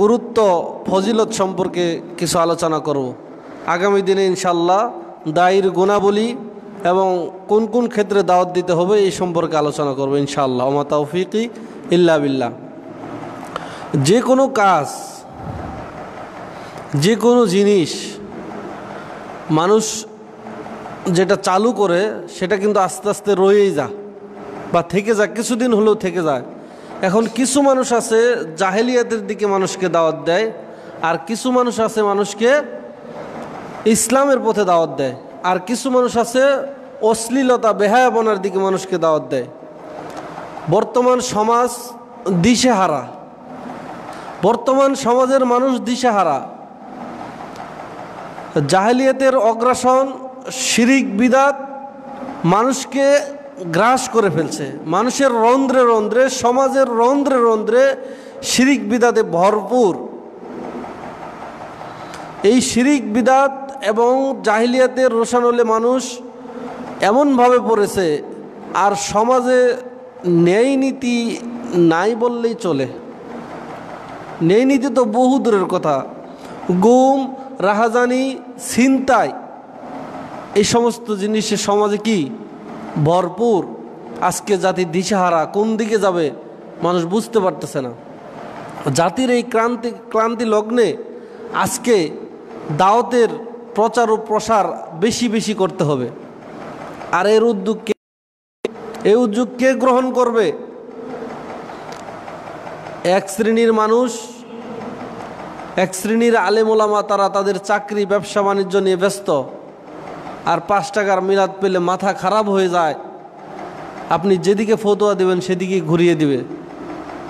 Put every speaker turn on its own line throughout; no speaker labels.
গুরুত্ব ফজিলত সম্পর্কে কিছু আলোচনা করব আগামী দিনে ইনশাল্লাহ দায়ের গুণাবলী এবং কোন কোন ক্ষেত্রে দাওয়াত দিতে হবে এই সম্পর্কে আলোচনা করব ইনশাআল্লাহ ওমা তৌফিকি ইল্লা বিল্লাহ যে কোনো কাজ যে কোনো জিনিস মানুষ যেটা চালু করে সেটা কিন্তু আস্তে আস্তে রয়েই যায় বা থেকে যা কিছুদিন হলেও থেকে যায় এখন কিছু মানুষ আছে জাহেলিয়াতের দিকে মানুষকে দাওয়াত দেয় আর কিছু মানুষ আছে মানুষকে ইসলামের পথে দাওয়াত দেয় আর কিছু মানুষ আছে অশ্লীলতা বেহায়াপনার দিকে মানুষকে দাওয়াত দেয় বর্তমান সমাজ দিশেহারা বর্তমান সমাজের মানুষ দিশেহারা জাহেলিয়াতের অগ্রাসন শিরিক বিদাত মানুষকে গ্রাস করে ফেলছে মানুষের রন্ধ্রে রন্ধ্রে সমাজের রন্ধ্রে রন্ধ্রে শিরিক বিদাতে ভরপুর এই শিরিক বিদাত এবং জাহিলিয়াতের রোশানলে মানুষ এমনভাবে পড়েছে আর সমাজে ন্যায় নীতি নাই বললেই চলে ন্যায় নীতি তো বহু দূরের কথা গুম রাহাজানি ছিনতাই এই সমস্ত জিনিসে সমাজে কি ভরপুর আজকে জাতি দিশাহারা কোন দিকে যাবে মানুষ বুঝতে পারতেছে না জাতির এই ক্রান্তি ক্রান্তি লগ্নে আজকে দাওতের প্রচার ও প্রসার বেশি বেশি করতে হবে আর এর উদ্যোগ কে এই উদ্যোগ কে গ্রহণ করবে এক শ্রেণীর মানুষ এক শ্রেণীর আলেমোলামা তারা তাদের চাকরি ব্যবসা বাণিজ্য নিয়ে ব্যস্ত আর পাঁচ টাকার মিলাদ পেলে মাথা খারাপ হয়ে যায় আপনি যেদিকে ফতোয়া দেবেন সেদিকে ঘুরিয়ে দিবে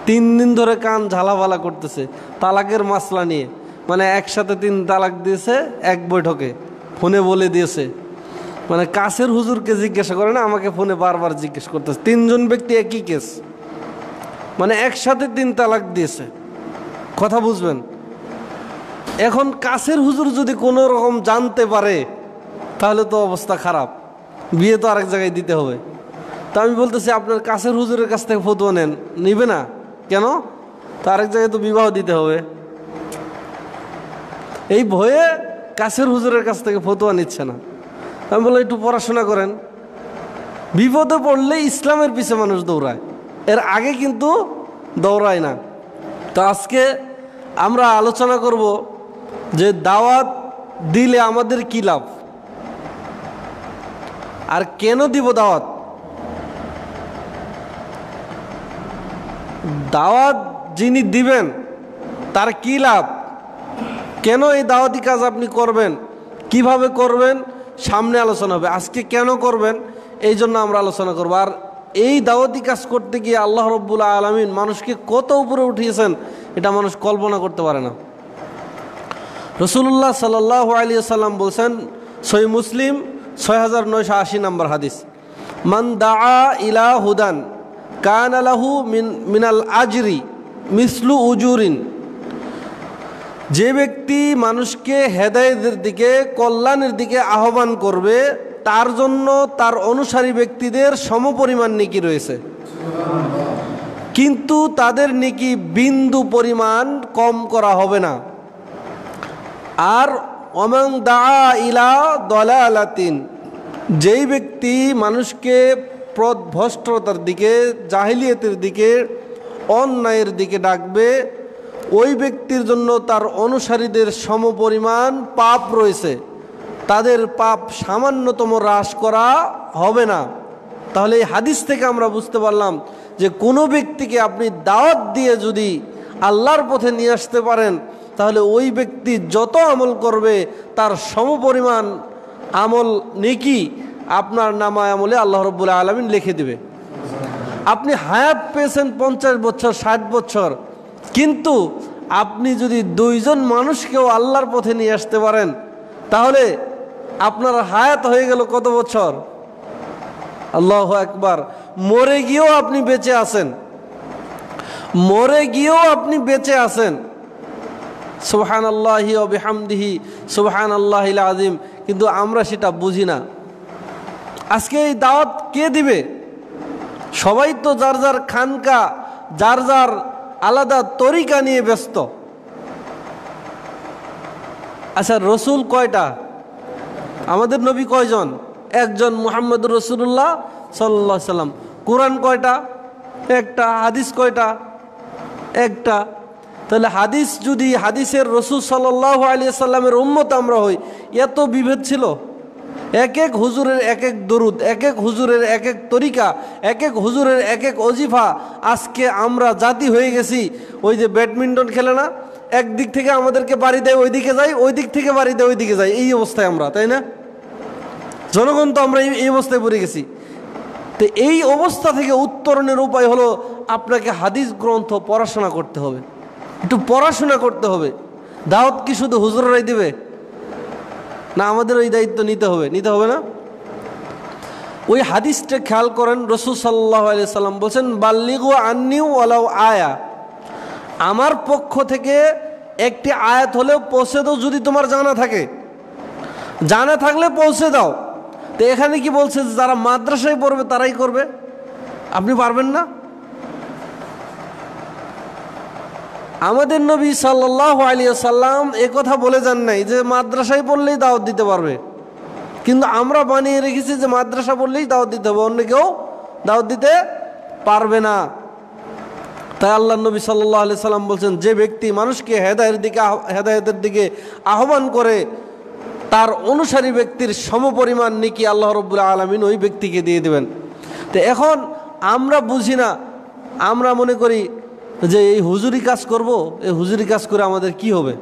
তিন দিন ধরে কান ঝালাবালা করতেছে তালাকের মাসলা নিয়ে মানে একসাথে তিন তালাক দিয়েছে এক বৈঠকে ফোনে বলে দিয়েছে মানে কাছের হুজুরকে জিজ্ঞাসা করে না আমাকে ফোনে বারবার জিজ্ঞেস করতেছে তিনজন ব্যক্তি একই কেস মানে একসাথে তিন তালাক দিয়েছে কথা বুঝবেন এখন কাছের হুজুর যদি কোনো রকম জানতে পারে তাহলে তো অবস্থা খারাপ বিয়ে তো আরেক জায়গায় দিতে হবে তা আমি বলতেছি আপনার কাছের হুজুরের কাছ থেকে ফতুয়া নেন নিবে না কেন তো আরেক জায়গায় তো বিবাহ দিতে হবে এই ভয়ে কাছের হুজুরের কাছ থেকে ফতুয়া নিচ্ছে না আমি বললাম একটু পড়াশোনা করেন বিপদে পড়লে ইসলামের পিছে মানুষ দৌড়ায় এর আগে কিন্তু দৌড়ায় না তো আজকে আমরা আলোচনা করব যে দাওয়াত দিলে আমাদের কী লাভ আর কেন দিব দাওয়াত দাওয়াত যিনি দিবেন তার কী লাভ কেন এই দাওয়াতি কাজ আপনি করবেন কিভাবে করবেন সামনে আলোচনা হবে আজকে কেন করবেন এই জন্য আমরা আলোচনা করবো আর এই দাওয়াতি কাজ করতে গিয়ে আল্লাহ রব্বুল্লা আলমিন মানুষকে কত উপরে উঠিয়েছেন এটা মানুষ কল্পনা করতে পারে না রসুল্লাহ সাল্লাহ আলিয়া সাল্লাম বলছেন সই মুসলিম ছয় হাজার নয়শো আশি নম্বর হাদিস মান দা ইলা হুদান কান আলাহু মিন মিনাল আজরি মিসলু উজুরিন যে ব্যক্তি মানুষকে হেদায়তের দিকে কল্যাণের দিকে আহ্বান করবে তার জন্য তার অনুসারী ব্যক্তিদের সমপরিমাণ নিকি রয়েছে কিন্তু তাদের নিকি বিন্দু পরিমাণ কম করা হবে না আর অমাং দা ইলা দলা আলাতিন যেই ব্যক্তি মানুষকে পথভ্রষ্টতার দিকে জাহিলিয়তের দিকে অন্যায়ের দিকে ডাকবে ওই ব্যক্তির জন্য তার অনুসারীদের সমপরিমাণ পাপ রয়েছে তাদের পাপ সামান্যতম হ্রাস করা হবে না তাহলে এই হাদিস থেকে আমরা বুঝতে পারলাম যে কোনো ব্যক্তিকে আপনি দাওয়াত দিয়ে যদি আল্লাহর পথে নিয়ে আসতে পারেন তাহলে ওই ব্যক্তি যত আমল করবে তার সমপরিমাণ আমল নেকি আপনার নামা আমলে আল্লাহ রব্বুল্লা আলমিন লিখে দেবে আপনি হায়াত পেয়েছেন পঞ্চাশ বছর ষাট বছর কিন্তু আপনি যদি দুইজন মানুষকেও আল্লাহর পথে নিয়ে আসতে পারেন তাহলে আপনার হায়াত হয়ে গেল কত বছর আল্লাহ একবার মরে গিয়েও আপনি বেঁচে আছেন মরে গিয়েও আপনি বেঁচে আছেন সুবহান আল্লাহি অবিহামদিহি সুবহান আল্লাহ আজিম কিন্তু আমরা সেটা বুঝি না আজকে এই দাওয়াত কে দিবে সবাই তো যার যার খানকা যার যার আলাদা তরিকা নিয়ে ব্যস্ত আচ্ছা রসুল কয়টা আমাদের নবী কয়জন একজন মোহাম্মদ রসুল্লাহ সাল্লা সাল্লাম কোরআন কয়টা একটা হাদিস কয়টা একটা তাহলে হাদিস যদি হাদিসের রসুল সাল আলিয়া সাল্লামের উন্মত আমরা হই এত বিভেদ ছিল এক এক হুজুরের এক এক দরুদ এক এক হুজুরের এক এক তরিকা এক এক হুজুরের এক এক অজিফা আজকে আমরা জাতি হয়ে গেছি ওই যে ব্যাডমিন্টন খেলে না একদিক থেকে আমাদেরকে বাড়ি দেয় ওইদিকে যাই ওই দিক থেকে বাড়ি দেয় ওইদিকে যাই এই অবস্থায় আমরা তাই না জনগণ তো আমরা এই অবস্থায় পড়ে গেছি তো এই অবস্থা থেকে উত্তরণের উপায় হলো আপনাকে হাদিস গ্রন্থ পড়াশোনা করতে হবে একটু পড়াশোনা করতে হবে দাওয়াত কি শুধু হুজুরাই দেবে না আমাদের ওই দায়িত্ব নিতে হবে নিতে হবে না ওই হাদিসটা খেয়াল করেন রসুল সাল্লাহ সাল্লাম বলছেন বাল্লিগু আন্নিউ ওলাউ আয়া আমার পক্ষ থেকে একটি আয়াত হলেও পৌঁছে দাও যদি তোমার জানা থাকে জানা থাকলে পৌঁছে দাও তো এখানে কি বলছে যারা মাদ্রাসায় পড়বে তারাই করবে আপনি পারবেন না আমাদের নবী সাল্লাহ আলিয়াল্লাম কথা বলে যান নাই যে মাদ্রাসায় পড়লেই দাওয়াত দিতে পারবে কিন্তু আমরা বানিয়ে রেখেছি যে মাদ্রাসা পড়লেই দাওয়াত দিতে হবে অন্য কেউ দাওয়াত দিতে পারবে না তাই আল্লাহ নবী সাল্লাহ আলি সাল্লাম বলছেন যে ব্যক্তি মানুষকে হেদায়ের দিকে হেদায়তের দিকে আহ্বান করে তার অনুসারী ব্যক্তির সমপরিমাণ নিকি আল্লাহ রব্বুল্লা আলমিন ওই ব্যক্তিকে দিয়ে দেবেন তো এখন আমরা বুঝি না আমরা মনে করি যে এই হুজুরি কাজ করব এই হুজুরি কাজ করে আমাদের কি হবে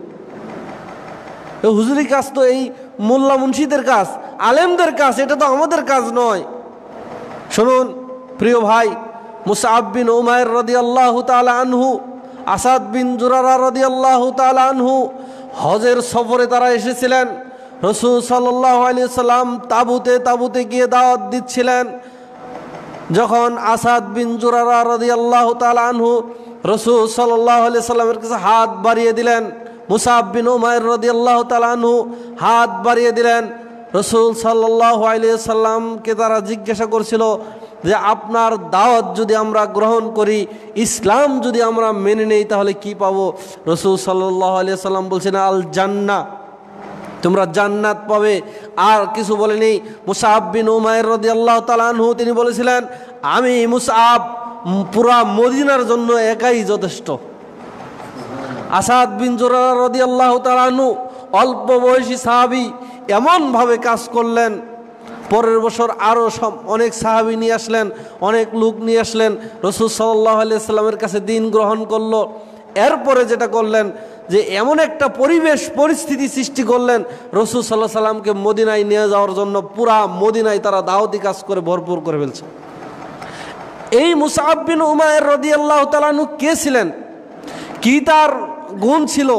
এই হুজুরি কাজ তো এই মোল্লা মুন্সিদের কাজ আলেমদের কাজ এটা তো আমাদের কাজ নয় শুনুন প্রিয় ভাই মুসাআব বিন উমায়ের রদি আল্লাহ আনহু আসাদ বিন জুরারা রদি আল্লাহ আনহু হজের সফরে তারা এসেছিলেন রসুল সাল্লাহ সাল্লাম তাবুতে তাবুতে গিয়ে দাওয়াত দিচ্ছিলেন যখন আসাদ বিন জুরারা রদি আল্লাহ তালা আনহু রসুল সাল্লাহ আলি সাল্লামের কাছে হাত বাড়িয়ে দিলেন মুসাববিন উমায়ের রদি আল্লাহ তালু হাত বাড়িয়ে দিলেন রসুল সাল্লাহ আলি সাল্লামকে তারা জিজ্ঞাসা করছিল যে আপনার দাওয়াত যদি আমরা গ্রহণ করি ইসলাম যদি আমরা মেনে নেই তাহলে কি পাবো রসুল সাল্লাহ আলিয়া সাল্লাম বলছেন আল জান্না তোমরা জান্নাত পাবে আর কিছু বলেনি মুসাহাব বিন উমায়ের রদি আল্লাহ তালানহু তিনি বলেছিলেন আমি মুসাব পুরা মদিনার জন্য একাই যথেষ্ট আসাদ বিন জোরারদি আল্লাহ তালানু অল্প বয়সী সাহাবি এমনভাবে কাজ করলেন পরের বছর আরও সব অনেক সাহাবি নিয়ে আসলেন অনেক লোক নিয়ে আসলেন রসুল সাল্লাহ আলিয়াল্লামের কাছে দিন গ্রহণ করল এরপরে যেটা করলেন যে এমন একটা পরিবেশ পরিস্থিতি সৃষ্টি করলেন রসুল সাল্লাহ সাল্লামকে মদিনায় নিয়ে যাওয়ার জন্য পুরা মদিনায় তারা দাওয়াতি কাজ করে ভরপুর করে ফেলছে এই মুসাহাবিন উমায়ের রদি আল্লাহ তালানু কে ছিলেন কি তার গুণ ছিল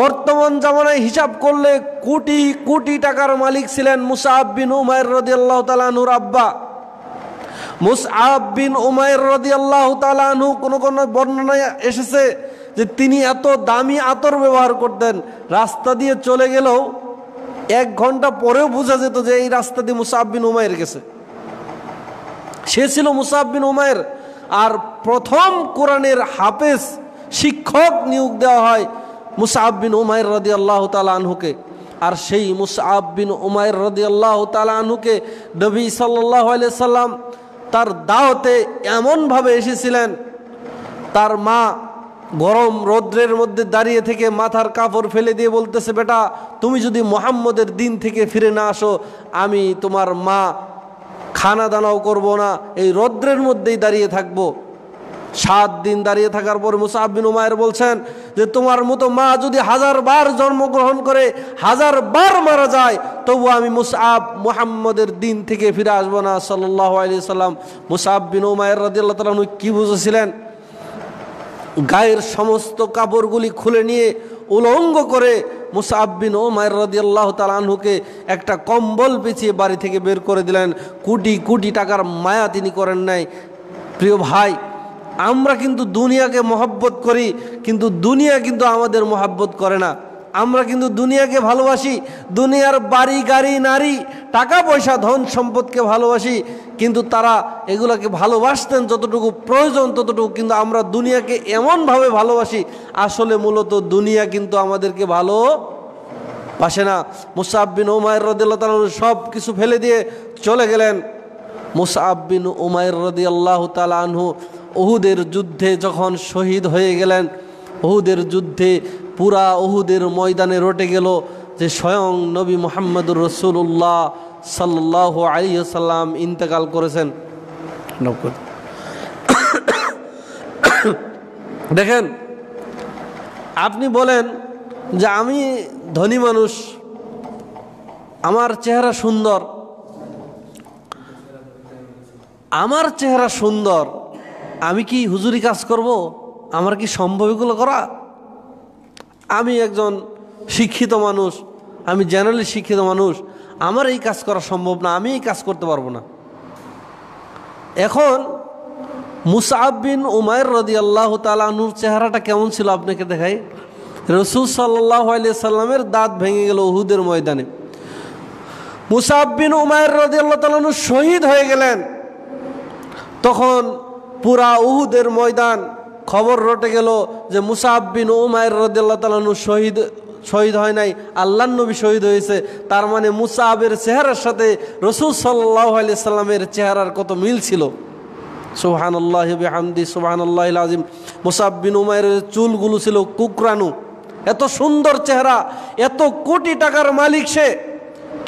বর্তমান জামানায় হিসাব করলে কোটি কোটি টাকার মালিক ছিলেন মুসাহাবিন উমায়ের রদি আল্লাহ তালানুর আব্বা মুসআবিন উমায়ের রদি আল্লাহ তালানু কোনো কোনো বর্ণনায় এসেছে যে তিনি এত দামি আতর ব্যবহার করতেন রাস্তা দিয়ে চলে গেলেও এক ঘন্টা পরেও বোঝা যেত যে এই রাস্তা দিয়ে মুসাহাবিন উমায়ের গেছে সে ছিল মুসাববিন উমায়ের আর প্রথম কোরআনের হাফেজ শিক্ষক নিয়োগ দেওয়া হয় মুসাহাববিন উমায়ের রদি আল্লাহ আনহুকে আর সেই মুসাহাববিন উমায়ের রদি আল্লাহ আনহুকে নবী সাল্লাহ সাল্লাম তার দাওতে এমনভাবে এসেছিলেন তার মা গরম রৌদ্রের মধ্যে দাঁড়িয়ে থেকে মাথার কাপড় ফেলে দিয়ে বলতেছে বেটা তুমি যদি মোহাম্মদের দিন থেকে ফিরে না আসো আমি তোমার মা খানা দানাও করবো না এই রৌদ্রের মধ্যেই দাঁড়িয়ে থাকবো সাত দিন দাঁড়িয়ে থাকার পর মুসাহাবিন উমায়ের বলছেন যে তোমার মতো মা যদি হাজার বার জন্মগ্রহণ করে হাজার বার মারা যায় তবু আমি মুসাব মুহাম্মদের দিন থেকে ফিরে আসবো না সাল্লাহ আলি সাল্লাম মুসাব বিন উমায়ের রাজিল্লা তালী কী বুঝেছিলেন গায়ের সমস্ত কাপড়গুলি খুলে নিয়ে উলঙ্গ করে মুসাব্বিন ও মায়ের রদিয়াল্লাহ তালানহুকে একটা কম্বল পিছিয়ে বাড়ি থেকে বের করে দিলেন কোটি কোটি টাকার মায়া তিনি করেন নাই প্রিয় ভাই আমরা কিন্তু দুনিয়াকে মহব্বত করি কিন্তু দুনিয়া কিন্তু আমাদের মহাব্বত করে না আমরা কিন্তু দুনিয়াকে ভালোবাসি দুনিয়ার বাড়ি গাড়ি নারী টাকা পয়সা ধন সম্পদকে ভালোবাসি কিন্তু তারা এগুলাকে ভালোবাসতেন যতটুকু প্রয়োজন ততটুকু কিন্তু আমরা দুনিয়াকে এমনভাবে ভালোবাসি আসলে মূলত দুনিয়া কিন্তু আমাদেরকে ভালো পাশে না মুসাহবিন ওমায়ের রদিল্লা তালা সব কিছু ফেলে দিয়ে চলে গেলেন মুসাহবিন ওমায়ের রদি আল্লাহ তালা আনহু ওহুদের যুদ্ধে যখন শহীদ হয়ে গেলেন ওহুদের যুদ্ধে পুরা অহুদের ময়দানে রটে গেল যে স্বয়ং নবী মোহাম্মদুর রসুল্লাহ সাল্লাহ আলিয়াল্লাম ইন্তেকাল করেছেন দেখেন আপনি বলেন যে আমি ধনী মানুষ আমার চেহারা সুন্দর আমার চেহারা সুন্দর আমি কি হুজুরি কাজ করব আমার কি সম্ভব এগুলো করা আমি একজন শিক্ষিত মানুষ আমি জেনারেলি শিক্ষিত মানুষ আমার এই কাজ করা সম্ভব না আমি এই কাজ করতে পারবো না এখন মুসাহিন উমায়ের রদি আল্লাহ তালুর চেহারাটা কেমন ছিল আপনাকে দেখাই রসুল সাল্লাহ সাল্লামের দাঁত ভেঙে গেল উহুদের ময়দানে মুসাহিন উমায়ের রদি আল্লাহ তালানু শহীদ হয়ে গেলেন তখন পুরা উহুদের ময়দান খবর রটে গেল যে মুসাহিন উমায়ের রদাল্লা তালানু শহীদ শহীদ হয় নাই আল্লাহ নবী শহীদ হয়েছে তার মানে মুসাহাবের চেহারার সাথে রসুল সাল্লাহ আলি সাল্লামের চেহারার কত মিল ছিল সুহান আল্লাহ হামদি সুহান আল্লাহ আজিম মুসাহিন উমায়ের চুলগুলো ছিল কুকরানু এত সুন্দর চেহারা এত কোটি টাকার মালিক সে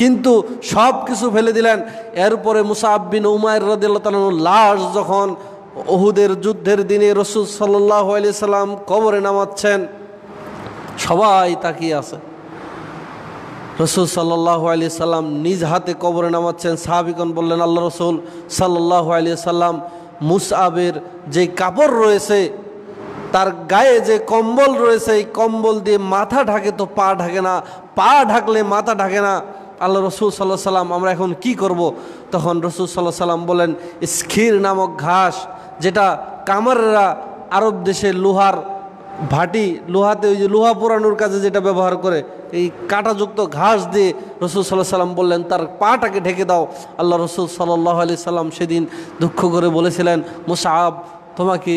কিন্তু সব কিছু ফেলে দিলেন এরপরে মুসাহিন উমায়ের রদাল্লা তালানু লাশ যখন ওহুদের যুদ্ধের দিনে রসুল সাল্লাম কবরে নামাচ্ছেন সবাই তাকিয়ে আছে রসুল সাল্লাহ আলি সাল্লাম নিজ হাতে কবরে নামাচ্ছেন সাহাবিকন বললেন আল্লাহ রসুল সাল্লাহ আলি সাল্লাম মুসআবের যে কাপড় রয়েছে তার গায়ে যে কম্বল রয়েছে এই কম্বল দিয়ে মাথা ঢাকে তো পা ঢাকে না পা ঢাকলে মাথা ঢাকে না আল্লাহ রসুল সাল্লাহ সাল্লাম আমরা এখন কি করব তখন রসুল সাল্লাহ সাল্লাম বলেন স্খির নামক ঘাস যেটা কামাররা আরব দেশে লোহার ভাটি লোহাতে ওই যে লোহা পোড়ানোর কাজে যেটা ব্যবহার করে এই কাঁটাযুক্ত ঘাস দিয়ে রসুল সাল্লাহ সাল্লাম বললেন তার পাটাকে ঢেকে দাও আল্লাহ রসুল সাল্লাহ আলি সাল্লাম সেদিন দুঃখ করে বলেছিলেন মোসাহাব তোমাকে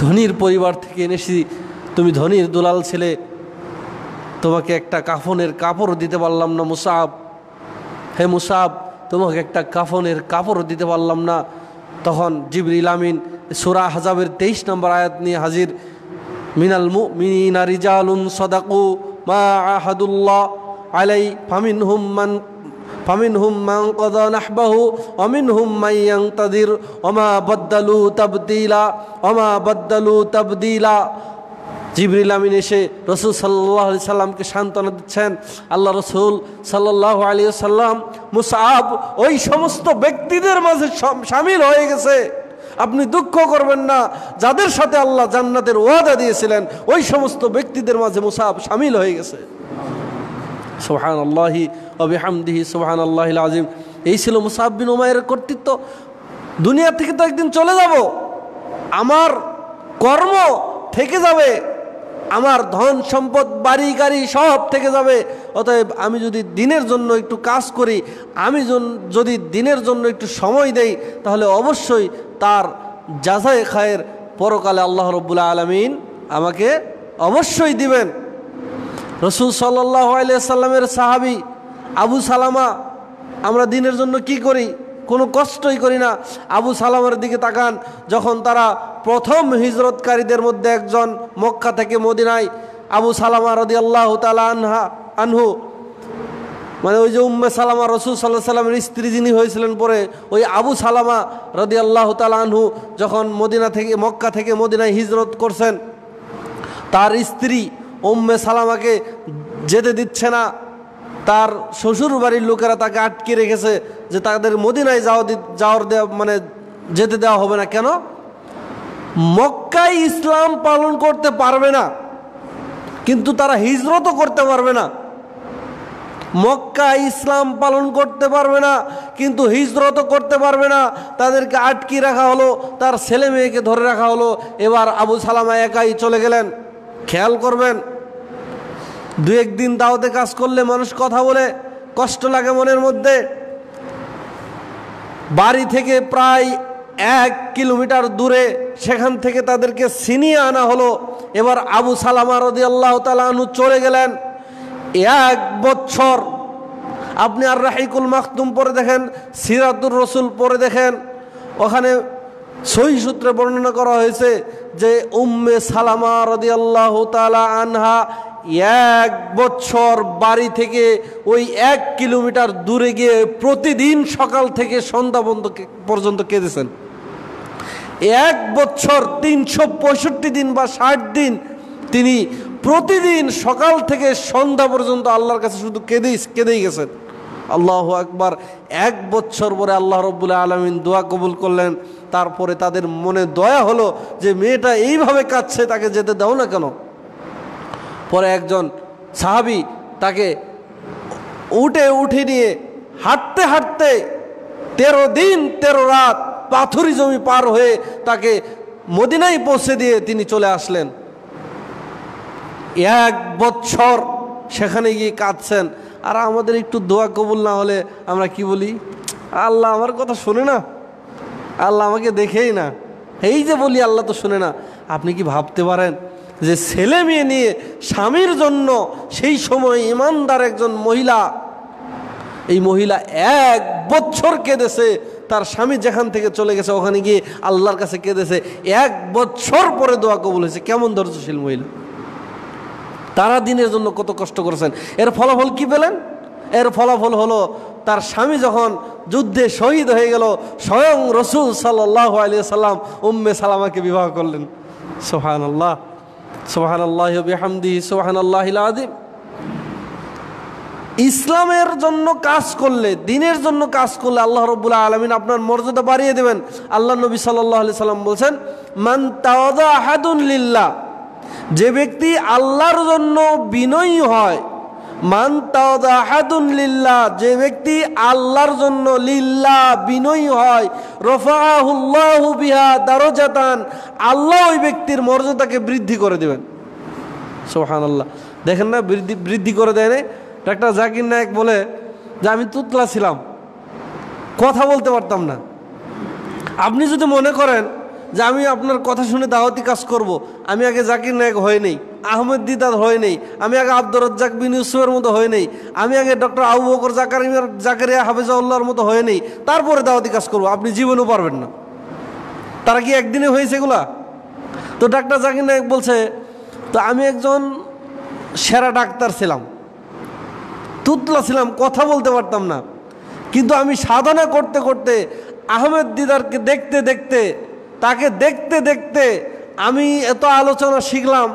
ধনির পরিবার থেকে এনেছি তুমি ধনির দুলাল ছেলে তোমাকে একটা কাফনের কাপড় দিতে পারলাম না মুসাব হে মুসাব তোমাকে একটা কাফনের কাপড় দিতে পারলাম না তখন জিবর ইলামিন সুরা হাজাবের তেইশ নম্বর আয়াত নিয়ে হাজির মিনাল মু মিনা রিজালুন সদাকু মা আহাদুল্লাহ আলাই ফামিন হুম্মান ফামিন হুম্মাং নাহবাহু অমিন মাইয়াং তাদির অমা বদ্দালু তবদিলা অমা বদ্দালু তবদিলা জিবরিল আমিন এসে রসুল সাল্লাহ আলি সাল্লামকে সান্ত্বনা দিচ্ছেন আল্লাহ রসুল সাল্লাহ আলী সাল্লাম মুসাব ওই সমস্ত ব্যক্তিদের মাঝে সামিল হয়ে গেছে আপনি দুঃখ করবেন না যাদের সাথে আল্লাহ জান্নাতের ওয়াদা দিয়েছিলেন ওই সমস্ত ব্যক্তিদের মাঝে মুসাব সামিল হয়ে গেছে সোহান আল্লাহি অবিহামদিহি সোহান আল্লাহ আজিম এই ছিল মুসাহবিন উমায়ের কর্তৃত্ব দুনিয়া থেকে তো একদিন চলে যাব আমার কর্ম থেকে যাবে আমার ধন সম্পদ বাড়ি গাড়ি সব থেকে যাবে অতএব আমি যদি দিনের জন্য একটু কাজ করি আমি যদি দিনের জন্য একটু সময় দেই তাহলে অবশ্যই তার যাচাই খায়ের পরকালে আল্লাহ রব্বুল্লা আলমিন আমাকে অবশ্যই দিবেন রসুল সাল্লাহ আলিয়া সাল্লামের সাহাবি আবু সালামা আমরা দিনের জন্য কি করি কোনো কষ্টই করি না আবু সালামের দিকে তাকান যখন তারা প্রথম হিজরতকারীদের মধ্যে একজন মক্কা থেকে মদিনায় আবু সালামা রদি আল্লাহ তালা আনহা আনহু মানে ওই যে উম্মে সালামা রসুল সাল্লাহ সাল্লামের স্ত্রী যিনি হয়েছিলেন পরে ওই আবু সালামা রদি আল্লাহ তালা আনহু যখন মদিনা থেকে মক্কা থেকে মদিনায় হিজরত করছেন তার স্ত্রী উম্মে সালামাকে যেতে দিচ্ছে না তার শ্বশুর বাড়ির লোকেরা তাকে আটকে রেখেছে যে তাদের মদিনায় যাওয়া যাওয়ার দেওয়া মানে যেতে দেওয়া হবে না কেন মক্কায় ইসলাম পালন করতে পারবে না কিন্তু তারা হিজরতও করতে পারবে না মক্কা ইসলাম পালন করতে পারবে না কিন্তু হিজরত করতে পারবে না তাদেরকে আটকি রাখা হলো তার ছেলে মেয়েকে ধরে রাখা হলো এবার আবু সালামা একাই চলে গেলেন খেয়াল করবেন দু একদিন দাওতে কাজ করলে মানুষ কথা বলে কষ্ট লাগে মনের মধ্যে বাড়ি থেকে প্রায় এক কিলোমিটার দূরে সেখান থেকে তাদেরকে সিনিয়ে আনা হলো এবার আবু সালামা রদি আল্লাহ তালু চলে গেলেন এক বছর আপনি আর রাহিকুল মাখতুম পরে দেখেন সিরাতুর রসুল পরে দেখেন ওখানে সহি সূত্রে বর্ণনা করা হয়েছে যে উম্মে সালামা রদি আল্লাহ তালা আনহা এক বছর বাড়ি থেকে ওই এক কিলোমিটার দূরে গিয়ে প্রতিদিন সকাল থেকে সন্ধ্যা বন্ধ পর্যন্ত কেঁদেছেন এক বছর তিনশো পঁয়ষট্টি দিন বা ষাট দিন তিনি প্রতিদিন সকাল থেকে সন্ধ্যা পর্যন্ত আল্লাহর কাছে শুধু কেঁদেই কেঁদেই গেছেন আল্লাহ একবার এক বছর পরে আল্লাহ রব্বুল্লাহ আলমিন দোয়া কবুল করলেন তারপরে তাদের মনে দয়া হলো যে মেয়েটা এইভাবে কাঁদছে তাকে যেতে দাও না কেন পরে একজন সাহাবি তাকে উঠে উঠে নিয়ে হাঁটতে হাঁটতে তেরো দিন তেরো রাত পাথুরি জমি পার হয়ে তাকে মদিনায় পৌঁছে দিয়ে তিনি চলে আসলেন এক বৎসর সেখানে গিয়ে কাঁদছেন আর আমাদের একটু দোয়া কবুল না হলে আমরা কি বলি আল্লাহ আমার কথা শোনে না আল্লাহ আমাকে দেখেই না এই যে বলি আল্লাহ তো শোনে না আপনি কি ভাবতে পারেন যে ছেলে মেয়ে নিয়ে স্বামীর জন্য সেই সময় ইমানদার একজন মহিলা এই মহিলা এক বছর কেঁদেছে তার স্বামী যেখান থেকে চলে গেছে ওখানে গিয়ে আল্লাহর কাছে কেঁদেছে এক বছর পরে দোয়া কবুল হয়েছে কেমন ধৈর্যশীল মহিলা তারা দিনের জন্য কত কষ্ট করেছেন এর ফলাফল কি পেলেন এর ফলাফল হলো তার স্বামী যখন যুদ্ধে শহীদ হয়ে গেল স্বয়ং রসুল সাল্লাহ আলিয়া সাল্লাম উম্মে সালামাকে বিবাহ করলেন সোহান আল্লাহ আল্লাহ ইসলামের জন্য কাজ করলে দিনের জন্য কাজ করলে আল্লাহ রবুল্লা আলমিন আপনার মর্যাদা বাড়িয়ে দেবেন আল্লাহ নবী আলি সাল্লাম বলছেন মান তাওয়াদা যে ব্যক্তি আল্লাহর জন্য বিনয়ী হয় মান তাহাদুন লিল্লা যে ব্যক্তি আল্লাহর জন্য লিল্লা বিনয়ী হয় রফাহুল্লাহু বিহা দারোজাতান আল্লাহ ওই ব্যক্তির মর্যাদাকে বৃদ্ধি করে দেবেন সোহান আল্লাহ দেখেন না বৃদ্ধি বৃদ্ধি করে দেয় ডাক্তার জাকির নায়ক বলে যে আমি তুতলা ছিলাম কথা বলতে পারতাম না আপনি যদি মনে করেন যে আমি আপনার কথা শুনে দাওয়াতি কাজ করব। আমি আগে জাকির নায়ক হয় নেই আহমেদ দিদার হয় নেই আমি আগে আব্দুর রাজ্জাক বিন ইউসুফের মতো হয় নেই আমি আগে ডক্টর আবু বকর জাকারিমের জাকারিয়া হাফেজাউল্লাহর মতো হয় নেই তারপরে দাওয়াতি কাজ করব আপনি জীবনেও পারবেন না তারা কি একদিনে হয়েছে এগুলা তো ডাক্তার জাকির নায়ক বলছে তো আমি একজন সেরা ডাক্তার ছিলাম তুতলা ছিলাম কথা বলতে পারতাম না কিন্তু আমি সাধনা করতে করতে আহমেদ দিদারকে দেখতে দেখতে তাকে দেখতে দেখতে আমি এত আলোচনা শিখলাম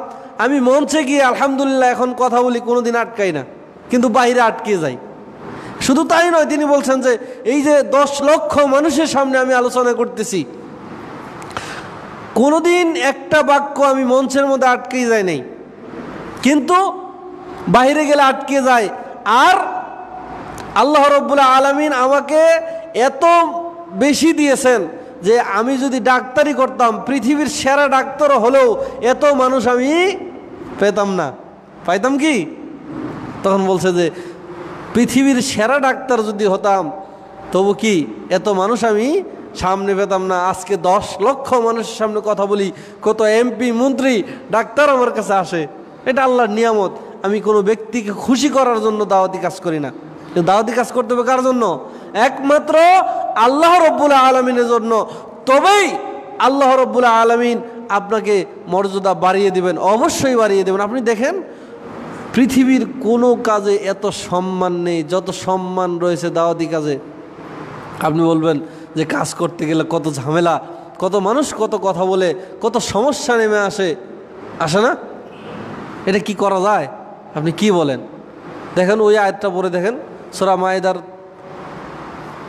আমি মঞ্চে গিয়ে আলহামদুলিল্লাহ এখন কথা বলি কোনো দিন আটকাই না কিন্তু বাইরে আটকে যাই শুধু তাই নয় তিনি বলছেন যে এই যে দশ লক্ষ মানুষের সামনে আমি আলোচনা করতেছি কোনোদিন একটা বাক্য আমি মঞ্চের মধ্যে আটকে যাই নাই কিন্তু বাহিরে গেলে আটকে যায় আর আল্লাহ রব্বুল্লাহ আলমিন আমাকে এত বেশি দিয়েছেন যে আমি যদি ডাক্তারি করতাম পৃথিবীর সেরা ডাক্তার হলেও এত মানুষ আমি পেতাম না পাইতাম কি তখন বলছে যে পৃথিবীর সেরা ডাক্তার যদি হতাম তবু কি এত মানুষ আমি সামনে পেতাম না আজকে দশ লক্ষ মানুষের সামনে কথা বলি কত এমপি মন্ত্রী ডাক্তার আমার কাছে আসে এটা আল্লাহর নিয়ামত আমি কোনো ব্যক্তিকে খুশি করার জন্য দাওয়াতি কাজ করি না দাওয়াতি কাজ করতে হবে কার জন্য একমাত্র আল্লাহ রব্বুল্লাহ আলমিনের জন্য তবেই আল্লাহ রব্বুল্লাহ আলমিন আপনাকে মর্যাদা বাড়িয়ে দেবেন অবশ্যই বাড়িয়ে দেবেন আপনি দেখেন পৃথিবীর কোনো কাজে এত সম্মান নেই যত সম্মান রয়েছে দাওয়াতি কাজে আপনি বলবেন যে কাজ করতে গেলে কত ঝামেলা কত মানুষ কত কথা বলে কত সমস্যা নেমে আসে আসে না এটা কি করা যায় আপনি কি বলেন দেখেন ওই আয়তটা পরে দেখেন সোরা মায়েদার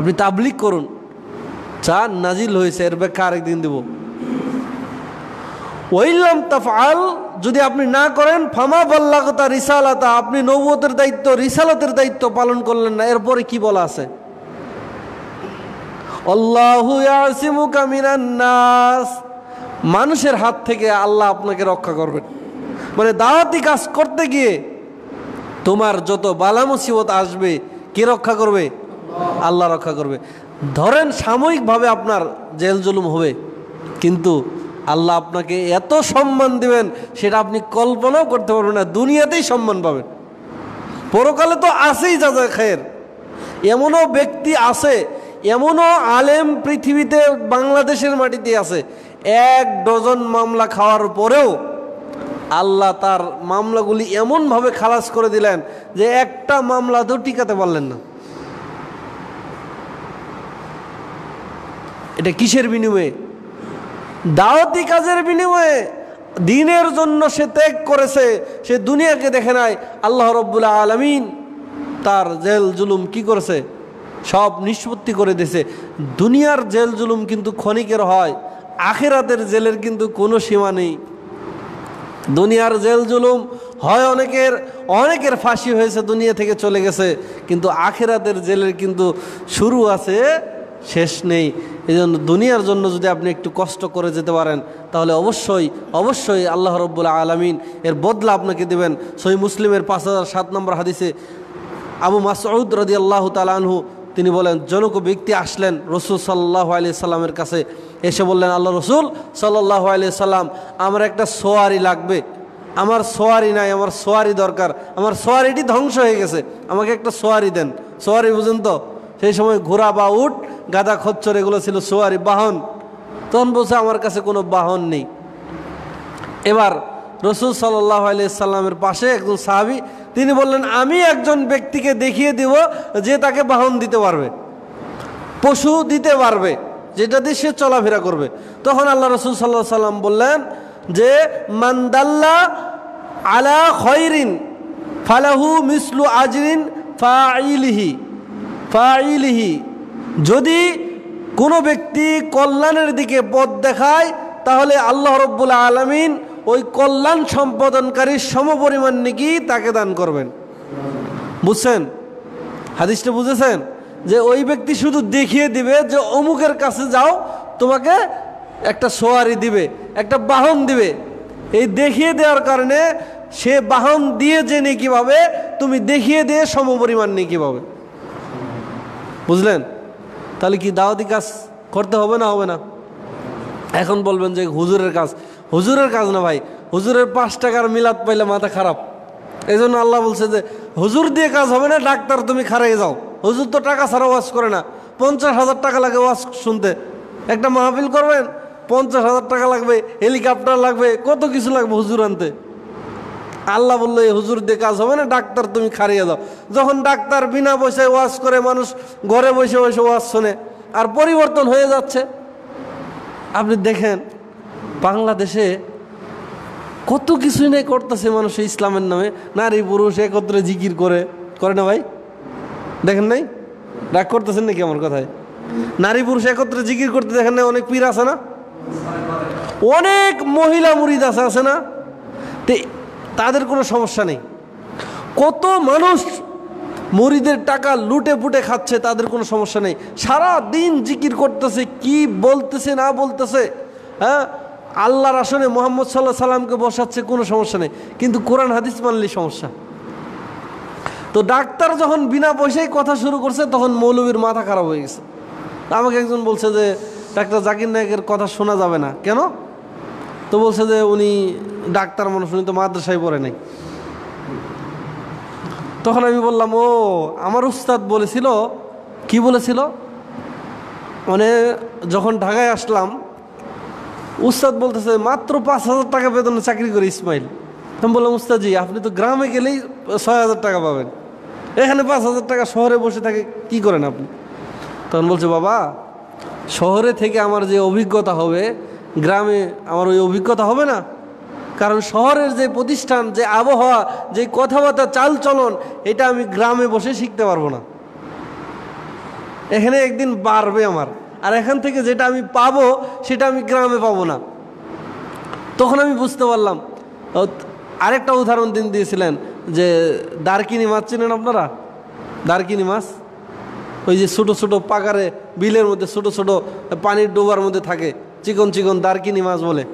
আপনি তাবলিক করুন যা নাজিল হয়েছে এর ব্যাখ্যা আরেকদিন দেব ওইলাম তাফআল যদি আপনি না করেন ফামা ফাল্লাগতা রিসালাতা আপনি নৌবতের দায়িত্ব রিসালতের দায়িত্ব পালন করলেন না এরপরে কি বলা আছে নাস মানুষের হাত থেকে আল্লাহ আপনাকে রক্ষা করবেন মানে দাওয়াতি কাজ করতে গিয়ে তোমার যত বালা মুসিবত আসবে কে রক্ষা করবে আল্লাহ রক্ষা করবে ধরেন সাময়িকভাবে আপনার জেল জুলুম হবে কিন্তু আল্লাহ আপনাকে এত সম্মান দিবেন সেটা আপনি কল্পনাও করতে পারবেন না দুনিয়াতেই সম্মান পাবেন পরকালে তো আসেই যা খায়ের এমনও ব্যক্তি আছে এমনও আলেম পৃথিবীতে বাংলাদেশের মাটিতে আছে এক ডজন মামলা খাওয়ার পরেও আল্লাহ তার মামলাগুলি এমনভাবে খালাস করে দিলেন যে একটা মামলা তো টিকাতে পারলেন না এটা কিসের বিনিময়ে দাওয়াতি কাজের বিনিময়ে দিনের জন্য সে ত্যাগ করেছে সে দুনিয়াকে দেখে নাই আল্লাহ রব্বুল্লা আলমিন তার জেল জুলুম কি করেছে সব নিষ্পত্তি করে দিয়েছে দুনিয়ার জেল জুলুম কিন্তু ক্ষণিকের হয় আখেরাতের জেলের কিন্তু কোনো সীমা নেই দুনিয়ার জেল জুলুম হয় অনেকের অনেকের ফাঁসি হয়েছে দুনিয়া থেকে চলে গেছে কিন্তু আখেরাতের জেলের কিন্তু শুরু আছে শেষ নেই এই জন্য দুনিয়ার জন্য যদি আপনি একটু কষ্ট করে যেতে পারেন তাহলে অবশ্যই অবশ্যই আল্লাহ রব্বুল আলমিন এর বদলা আপনাকে দেবেন সই মুসলিমের পাঁচ হাজার সাত নম্বর হাদিসে আবু মাসউদ রদি আল্লাহ তালানহু তিনি বলেন জনক ব্যক্তি আসলেন রসুল সাল্লাহ আলি সাল্লামের কাছে এসে বললেন আল্লাহ রসুল সাল্লাহ আলি সাল্লাম আমার একটা সোয়ারি লাগবে আমার সোয়ারি নাই আমার সোয়ারি দরকার আমার সোয়ারিটি ধ্বংস হয়ে গেছে আমাকে একটা সোয়ারি দেন সোয়ারি বুঝুন তো সেই সময় ঘোড়া বা উঠ গাদা খচ্চর এগুলো ছিল সোয়ারি বাহন তখন বলছে আমার কাছে কোনো বাহন নেই এবার রসুল সাল্লাহ সাল্লামের পাশে একজন সাহাবি তিনি বললেন আমি একজন ব্যক্তিকে দেখিয়ে দিব যে তাকে বাহন দিতে পারবে পশু দিতে পারবে যেটা দিয়ে সে চলাফেরা করবে তখন আল্লাহ রসুল সাল্লাহ সাল্লাম বললেন যে মান্দাল্লা আলা খৈরিন ফালাহু মিসলু আজরিন ফাইলিহি ফাইলিহি যদি কোনো ব্যক্তি কল্যাণের দিকে পথ দেখায় তাহলে আল্লাহ রব্বুল আলমিন ওই কল্যাণ সম্পাদনকারীর সমপরিমাণ নাকি তাকে দান করবেন বুঝছেন হাদিসটা বুঝেছেন যে ওই ব্যক্তি শুধু দেখিয়ে দিবে যে অমুকের কাছে যাও তোমাকে একটা সোয়ারি দিবে একটা বাহন দিবে এই দেখিয়ে দেওয়ার কারণে সে বাহন দিয়ে যে নেকি পাবে তুমি দেখিয়ে দিয়ে সমপরিমাণ নেই কীভাবে বুঝলেন তাহলে কি দাওয়াতি কাজ করতে হবে না হবে না এখন বলবেন যে হুজুরের কাজ হুজুরের কাজ না ভাই হুজুরের পাঁচ টাকার মিলাদ পাইলে মাথা খারাপ এই জন্য আল্লাহ বলছে যে হুজুর দিয়ে কাজ হবে না ডাক্তার তুমি খারাই যাও হুজুর তো টাকা ছাড়া ওয়াশ করে না পঞ্চাশ হাজার টাকা লাগে ওয়াশ শুনতে একটা মাহফিল করবেন পঞ্চাশ হাজার টাকা লাগবে হেলিকপ্টার লাগবে কত কিছু লাগবে হুজুর আনতে আল্লাহ বললো এই হুজুর দিয়ে কাজ হবে না ডাক্তার তুমি খারিয়ে দাও যখন ডাক্তার বিনা পয়সায় ওয়াশ করে মানুষ ঘরে বসে বসে ওয়াশ শোনে আর পরিবর্তন হয়ে যাচ্ছে আপনি দেখেন বাংলাদেশে কত কিছুই নেই করতেছে মানুষ ইসলামের নামে নারী পুরুষ একত্রে জিকির করে করে না ভাই দেখেন নাই রাগ করতেছেন নাকি আমার কথায় নারী পুরুষ একত্রে জিকির করতে দেখেন না অনেক পীর আছে না অনেক মহিলা মুরিদ আছে আছে না তাদের কোনো সমস্যা নেই কত মানুষ মরিদের টাকা লুটে পুটে খাচ্ছে তাদের কোনো সমস্যা নেই সারা দিন জিকির করতেছে কি বলতেছে না বলতেছে হ্যাঁ আল্লাহর আসনে মোহাম্মদ সাল্লাহ সাল্লামকে বসাচ্ছে কোনো সমস্যা নেই কিন্তু কোরআন হাদিস মানলি সমস্যা তো ডাক্তার যখন বিনা পয়সায় কথা শুরু করছে তখন মৌলবীর মাথা খারাপ হয়ে গেছে আমাকে একজন বলছে যে ডাক্তার জাকির নায়কের কথা শোনা যাবে না কেন তো বলছে যে উনি ডাক্তার মানুষ উনি তো মাদ্রাসায় পড়ে নাই তখন আমি বললাম ও আমার উস্তাদ বলেছিল কি বলেছিল মানে যখন ঢাকায় আসলাম উস্তাদ বলতেছে মাত্র পাঁচ হাজার টাকা বেতনে চাকরি করে ইসমাইল আমি বললাম উস্তাদজি আপনি তো গ্রামে গেলেই ছয় হাজার টাকা পাবেন এখানে পাঁচ হাজার টাকা শহরে বসে থাকে কি করেন আপনি তখন বলছে বাবা শহরে থেকে আমার যে অভিজ্ঞতা হবে গ্রামে আমার ওই অভিজ্ঞতা হবে না কারণ শহরের যে প্রতিষ্ঠান যে আবহাওয়া যে কথাবার্তা চালচলন এটা আমি গ্রামে বসে শিখতে পারবো না এখানে একদিন বাড়বে আমার আর এখান থেকে যেটা আমি পাবো সেটা আমি গ্রামে পাবো না তখন আমি বুঝতে পারলাম আরেকটা উদাহরণ দিন দিয়েছিলেন যে দারকিনি মাছ চিনেন আপনারা দারকিনি মাছ ওই যে ছোটো ছোটো পাকারে বিলের মধ্যে ছোটো ছোটো পানির ডোবার মধ্যে থাকে চিকন চিকন দারকিনি মাছ বলে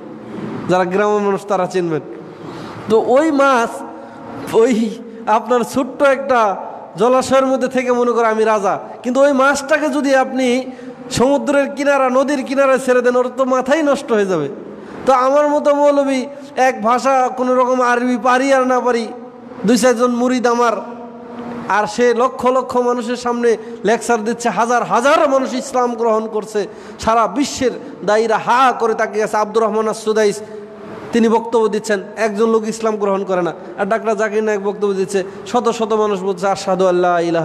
যারা গ্রামের মানুষ তারা চিনবেন তো ওই মাছ ওই আপনার ছোট্ট একটা জলাশয়ের মধ্যে থেকে মনে করে আমি রাজা কিন্তু ওই মাছটাকে যদি আপনি সমুদ্রের কিনারা নদীর কিনারে ছেড়ে দেন ওর তো মাথাই নষ্ট হয়ে যাবে তো আমার মতো মৌলবি এক ভাষা কোনো রকম আরবি পারি আর না পারি দুই চারজন মুড়ি দামার আর সে লক্ষ লক্ষ মানুষের সামনে লেকচার দিচ্ছে হাজার হাজার মানুষ ইসলাম গ্রহণ করছে সারা বিশ্বের দায়ীরা হা করে তাকে গেছে আব্দুর রহমান সুদাইস তিনি বক্তব্য দিচ্ছেন একজন লোক ইসলাম গ্রহণ করে না আর ডাক্তার জাকির নায়ক বক্তব্য দিচ্ছে শত শত মানুষ বলছে আর সাদু আল্লাহ ইলাহ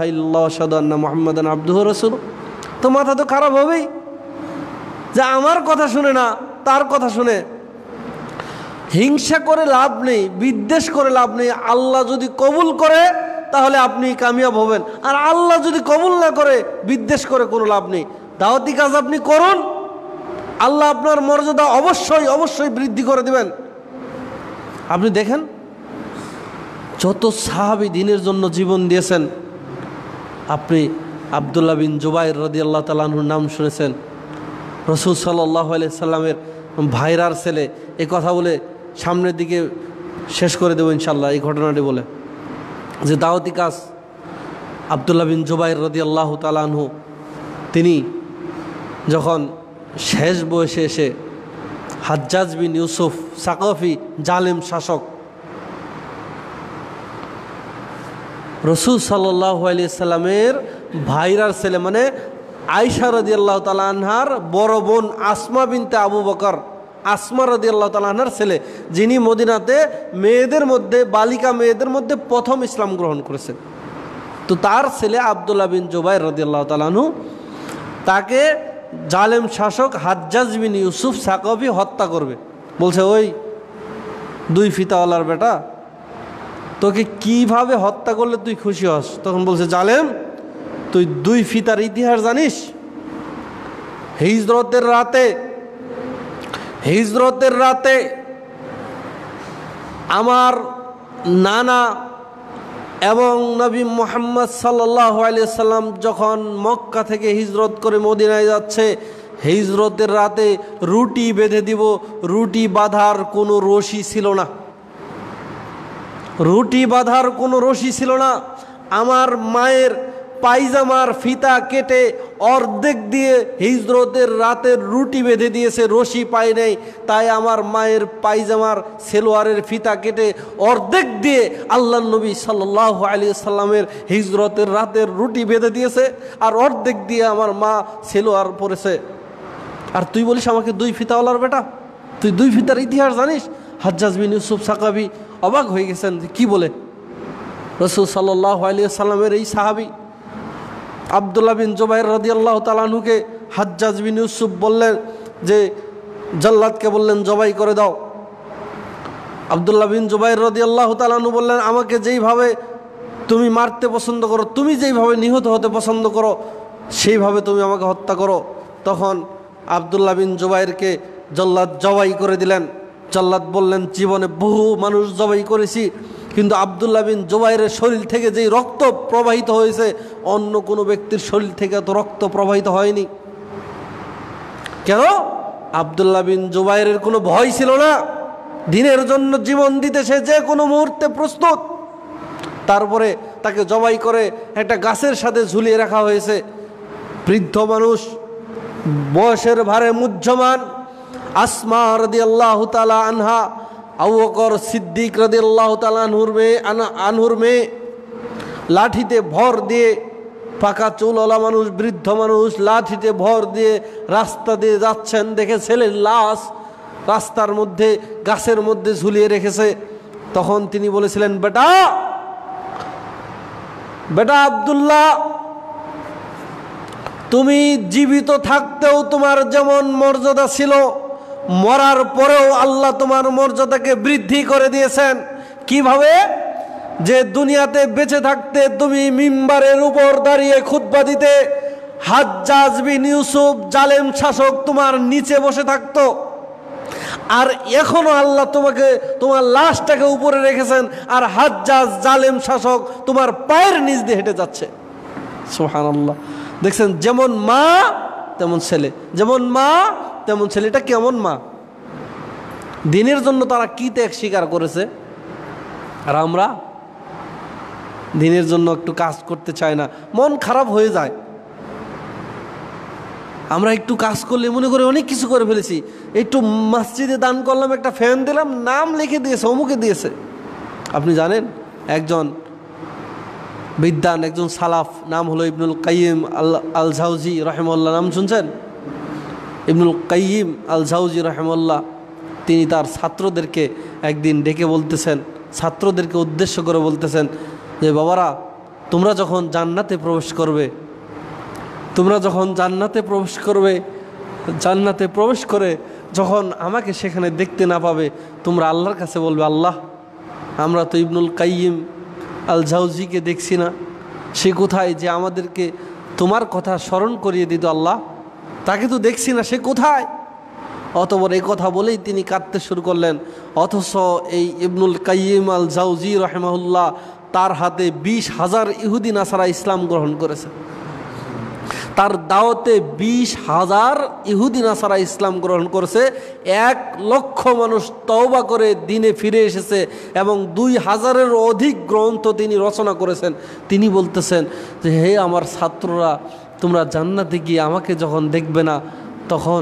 সাদু আল্লাহ মোহাম্মদ আব্দুহ রসুল তো মাথা তো খারাপ হবেই যে আমার কথা শুনে না তার কথা শুনে হিংসা করে লাভ নেই বিদ্বেষ করে লাভ নেই আল্লাহ যদি কবুল করে তাহলে আপনি কামিয়াব হবেন আর আল্লাহ যদি কবুল না করে বিদ্বেষ করে কোনো লাভ নেই দাওয়াতি কাজ আপনি করুন আল্লাহ আপনার মর্যাদা অবশ্যই অবশ্যই বৃদ্ধি করে দেবেন আপনি দেখেন যত সাহাবি দিনের জন্য জীবন দিয়েছেন আপনি আবদুল্লাহ বিন জুবাইর রদি আল্লাহ তালাহুর নাম শুনেছেন রসুল সাল্লাহ আলি সাল্লামের ভাইরার ছেলে এ কথা বলে সামনের দিকে শেষ করে দেবো ইনশাল্লাহ এই ঘটনাটি বলে যে দাওয়াতি কাজ আবদুল্লা বিন জুবাইর রদি আল্লাহ তালানহু তিনি যখন শেষ বয়সে এসে হাজ্জাজ বিন ইউসুফ সাকফি জালেম শাসক রসুল সাল্লাহ আলি সাল্লামের ভাইরার ছেলে মানে আয়সা রদি আল্লাহ তালা আনহার বড় বোন আসমা বিনতে আবু বকর আসমা রদি আল্লাহ তালাহার ছেলে যিনি মদিনাতে মেয়েদের মধ্যে বালিকা মেয়েদের মধ্যে প্রথম ইসলাম গ্রহণ করেছেন তো তার ছেলে আবদুল্লা বিন জোবাই রদি আল্লাহ তালাহু তাকে জালেম শাসক হাজ্জাজ বিন ইউসুফ সাকবি হত্যা করবে বলছে ওই দুই ফিতাওয়ালার বেটা তোকে কিভাবে হত্যা করলে তুই খুশি হস তখন বলছে জালেম তুই দুই ফিতার ইতিহাস জানিস হিজরতের রাতে হিজরতের রাতে আমার নানা এবং নবী মোহাম্মদ সাল্লাহ সাল্লাম যখন মক্কা থেকে হিজরত করে মদিনায় যাচ্ছে হিজরতের রাতে রুটি বেঁধে দিব রুটি বাঁধার কোনো রশি ছিল না রুটি বাঁধার কোনো রশি ছিল না আমার মায়ের পাইজামার ফিতা কেটে অর্ধেক দিয়ে হিজরতের রাতের রুটি বেঁধে দিয়েছে রশি পায় নেই তাই আমার মায়ের পাইজামার সেলোয়ারের ফিতা কেটে অর্ধেক দিয়ে আল্লাহ নবী সাল্লাহ আলী সাল্লামের হিজরতের রাতের রুটি বেঁধে দিয়েছে আর অর্ধেক দিয়ে আমার মা সেলোয়ার পরেছে আর তুই বলিস আমাকে দুই ফিতাওয়ালার বেটা তুই দুই ফিতার ইতিহাস জানিস হাজ্জাজ বিন ইউসুফ সাকাবি অবাক হয়ে গেছেন কি বলে রসুল সাল্লাহ আলিয়া সাল্লামের এই সাহাবি আবদুল্লাহ বিন জুবাইর আল্লাহ তালাহুকে হাজ্জাজ বিন ইউসুফ বললেন যে জল্লাদকে বললেন জবাই করে দাও আবদুল্লাহ বিন রদি আল্লাহ তালাহু বললেন আমাকে যেইভাবে তুমি মারতে পছন্দ করো তুমি যেইভাবে নিহত হতে পছন্দ করো সেইভাবে তুমি আমাকে হত্যা করো তখন আবদুল্লাহ বিন জুবাইরকে জল্লাদ জবাই করে দিলেন জল্লাদ বললেন জীবনে বহু মানুষ জবাই করেছি কিন্তু আবদুল্লা বিন জোবাইরের শরীর থেকে যেই রক্ত প্রবাহিত হয়েছে অন্য কোনো ব্যক্তির শরীর থেকে তো রক্ত প্রবাহিত হয়নি কেন আবদুল্লা বিন জোবাইরের কোনো ভয় ছিল না দিনের জন্য জীবন দিতে সে যে কোনো মুহূর্তে প্রস্তুত তারপরে তাকে জবাই করে একটা গাছের সাথে ঝুলিয়ে রাখা হয়েছে বৃদ্ধ মানুষ বয়সের ভারে মুহ্যমান আসমা রদি আল্লাহ তালা আনহা আউকর সিদ্দিক রদি আল্লাহ তালা আনহুর মেয়ে আনহুর মেয়ে লাঠিতে ভর দিয়ে পাকা চুলওয়ালা মানুষ বৃদ্ধ মানুষ লাঠিতে ভর দিয়ে রাস্তা দিয়ে যাচ্ছেন দেখে ছেলের লাশ রাস্তার মধ্যে গাছের মধ্যে ঝুলিয়ে রেখেছে তখন তিনি বলেছিলেন বেটা বেটা আবদুল্লাহ তুমি জীবিত থাকতেও তোমার যেমন মর্যাদা ছিল মরার পরেও আল্লাহ তোমার মর্যাদাকে বৃদ্ধি করে দিয়েছেন কিভাবে যে দুনিয়াতে বেঁচে থাকতে তুমি মিম্বারের উপর দাঁড়িয়ে খুতবা দিতে হাজ্জাজ বিন ইউসুফ জালেম শাসক তোমার নিচে বসে থাকতো আর এখনও আল্লাহ তোমাকে তোমার লাশটাকে উপরে রেখেছেন আর হাজ্জাজ জালেম শাসক তোমার পায়ের নিচ দিয়ে হেঁটে যাচ্ছে সোহান আল্লাহ দেখছেন যেমন মা তেমন ছেলে যেমন মা তেমন ছেলেটা কেমন মা দিনের জন্য তারা কী ত্যাগ স্বীকার করেছে আর আমরা দিনের জন্য একটু কাজ করতে চাই না মন খারাপ হয়ে যায় আমরা একটু কাজ করলে মনে করে অনেক কিছু করে ফেলেছি একটু মসজিদে দান করলাম একটা ফ্যান দিলাম নাম লিখে দিয়েছে অমুকে দিয়েছে আপনি জানেন একজন বিদ্যান একজন সালাফ নাম হলো ইবনুল কাইম আল আলঝাউজি ঝাউজি নাম শুনছেন ইবনুল কাইম আল ঝাউজি রহমল্লা তিনি তার ছাত্রদেরকে একদিন ডেকে বলতেছেন ছাত্রদেরকে উদ্দেশ্য করে বলতেছেন যে বাবারা তোমরা যখন জান্নাতে প্রবেশ করবে তোমরা যখন জান্নাতে প্রবেশ করবে জান্নাতে প্রবেশ করে যখন আমাকে সেখানে দেখতে না পাবে তোমরা আল্লাহর কাছে বলবে আল্লাহ আমরা তো ইবনুল কাইম আল ঝাউজিকে দেখছি না সে কোথায় যে আমাদেরকে তোমার কথা স্মরণ করিয়ে দিত আল্লাহ তাকে তো দেখছি না সে কোথায় অতবর এই কথা বলেই তিনি কাঁদতে শুরু করলেন অথচ এই ইবনুল কাইম আল জাউজি রহেমাহুল্লাহ তার হাতে বিশ হাজার ইহুদি নাসারা ইসলাম গ্রহণ করেছে তার দাওয়াতে বিশ হাজার ইহুদি নাসারা ইসলাম গ্রহণ করেছে এক লক্ষ মানুষ তওবা করে দিনে ফিরে এসেছে এবং দুই হাজারের অধিক গ্রন্থ তিনি রচনা করেছেন তিনি বলতেছেন যে হে আমার ছাত্ররা তোমরা জান্নাতে গিয়ে আমাকে যখন দেখবে না তখন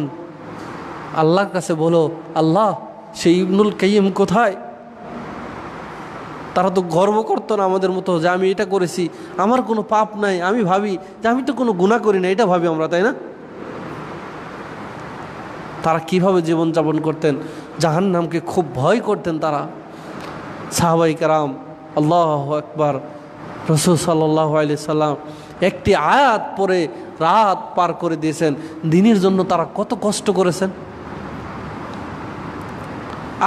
আল্লাহর কাছে বলো আল্লাহ সেই ইবনুল কাইম কোথায় তারা তো গর্ব করতো না আমাদের মতো যে আমি এটা করেছি আমার কোনো পাপ নাই আমি ভাবি যে আমি তো কোনো গুণা করি না এটা ভাবি আমরা তাই না তারা কীভাবে জীবনযাপন করতেন জাহান নামকে খুব ভয় করতেন তারা সাহাবাই কারাম আল্লাহ আকবর রসুল সাল্লাহ আলি সাল্লাম একটি আয়াত পরে রাত পার করে দিয়েছেন দিনের জন্য তারা কত কষ্ট করেছেন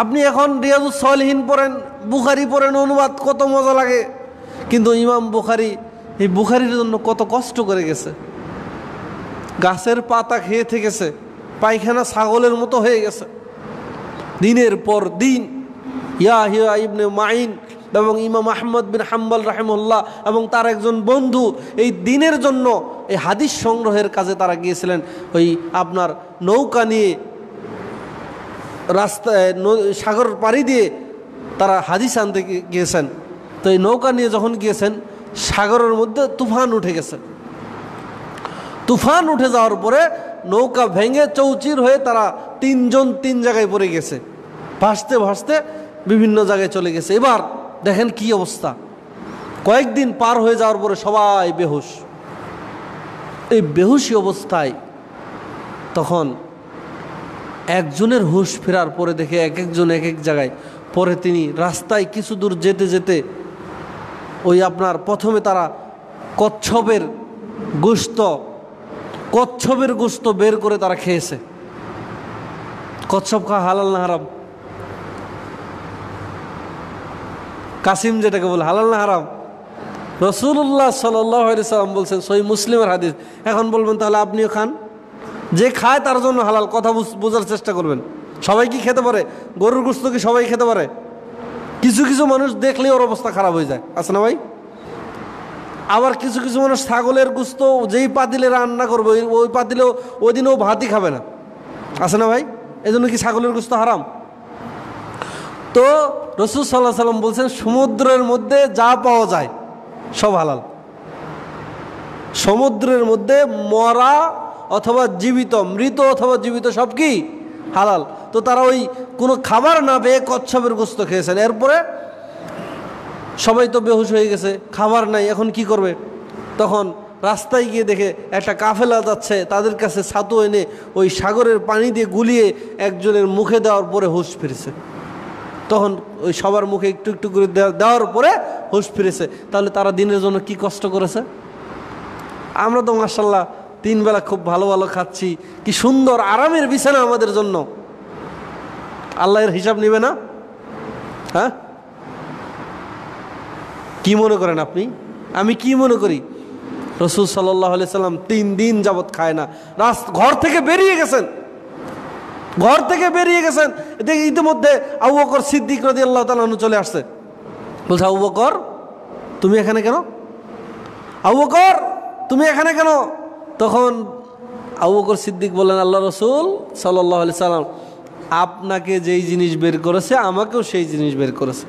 আপনি এখন রিয়াজুস সলহীন পড়েন বুখারি পড়েন অনুবাদ কত মজা লাগে কিন্তু ইমাম বুখারি এই বুখারির জন্য কত কষ্ট করে গেছে গাছের পাতা খেয়ে থেকেছে পায়খানা ছাগলের মতো হয়ে গেছে দিনের পর দিন ইয়া হিয়া ইবনে মাইন এবং ইমাম আহমদ বিন হাম্বাল রাহেমুল্লাহ এবং তার একজন বন্ধু এই দিনের জন্য এই হাদিস সংগ্রহের কাজে তারা গিয়েছিলেন ওই আপনার নৌকা নিয়ে রাস্তায় সাগর পাড়ি দিয়ে তারা হাদিস আনতে গিয়েছেন তো এই নৌকা নিয়ে যখন গিয়েছেন সাগরের মধ্যে তুফান উঠে গেছে তুফান উঠে যাওয়ার পরে নৌকা ভেঙে চৌচির হয়ে তারা তিনজন তিন জায়গায় পড়ে গেছে ভাসতে ভাসতে বিভিন্ন জায়গায় চলে গেছে এবার দেখেন কি অবস্থা কয়েকদিন পার হয়ে যাওয়ার পরে সবাই বেহুশ এই বেহুশি অবস্থায় তখন একজনের হুশ ফেরার পরে দেখে এক একজন এক এক জায়গায় পরে তিনি রাস্তায় কিছু দূর যেতে যেতে ওই আপনার প্রথমে তারা কচ্ছপের গুস্ত কচ্ছপের গুস্ত বের করে তারা খেয়েছে কচ্ছপ খা হালাল না হারাম কাসিম যেটাকে বলে হালাল না হারাম রসুল্লাহ সাল্লাম বলছেন সই মুসলিমের হাদিস এখন বলবেন তাহলে আপনিও খান যে খায় তার জন্য হালাল কথা বোঝার চেষ্টা করবেন সবাই কি খেতে পারে গরুর গুস্ত কি সবাই খেতে পারে কিছু কিছু মানুষ দেখলেই ওর অবস্থা খারাপ হয়ে যায় আছে না ভাই আবার কিছু কিছু মানুষ ছাগলের গুস্ত যেই পাতিলে রান্না করবে ওই পাতিলেও ওই দিনেও ও ভাতই খাবে না আছে না ভাই এজন্য কি ছাগলের গুস্ত হারাম তো রসুল সাল্লাহ সাল্লাম বলছেন সমুদ্রের মধ্যে যা পাওয়া যায় সব হালাল সমুদ্রের মধ্যে মরা অথবা জীবিত মৃত অথবা জীবিত সব কি হালাল তো তারা ওই কোনো খাবার না পেয়ে কচ্ছপের গোস্ত খেয়েছেন এরপরে সবাই তো বেহুশ হয়ে গেছে খাবার নাই এখন কি করবে তখন রাস্তায় গিয়ে দেখে একটা কাফেলা যাচ্ছে তাদের কাছে ছাতু এনে ওই সাগরের পানি দিয়ে গুলিয়ে একজনের মুখে দেওয়ার পরে হুশ ফিরেছে তখন ওই সবার মুখে একটু একটু করে দেওয়ার পরে হুঁশ ফিরেছে তাহলে তারা দিনের জন্য কি কষ্ট করেছে আমরা তো মার্শাল্লাহ তিনবেলা খুব ভালো ভালো খাচ্ছি কি সুন্দর আরামের বিছানা আমাদের জন্য আল্লাহের হিসাব নেবে না হ্যাঁ কি মনে করেন আপনি আমি কি মনে করি রসুল সাল্লাহ সাল্লাম তিন দিন যাবৎ খায় না রাস্তা ঘর থেকে বেরিয়ে গেছেন ঘর থেকে বেরিয়ে গেছেন দেখি ইতিমধ্যে আউ বকর সিদ্দিক রদি আল্লাহ তালু চলে আসছে বলছে আউ বকর তুমি এখানে কেন আউ বকর তুমি এখানে কেন তখন আউ বকর সিদ্দিক বললেন আল্লাহ রসুল সাল্লাহ আলি সাল্লাম আপনাকে যেই জিনিস বের করেছে আমাকেও সেই জিনিস বের করেছে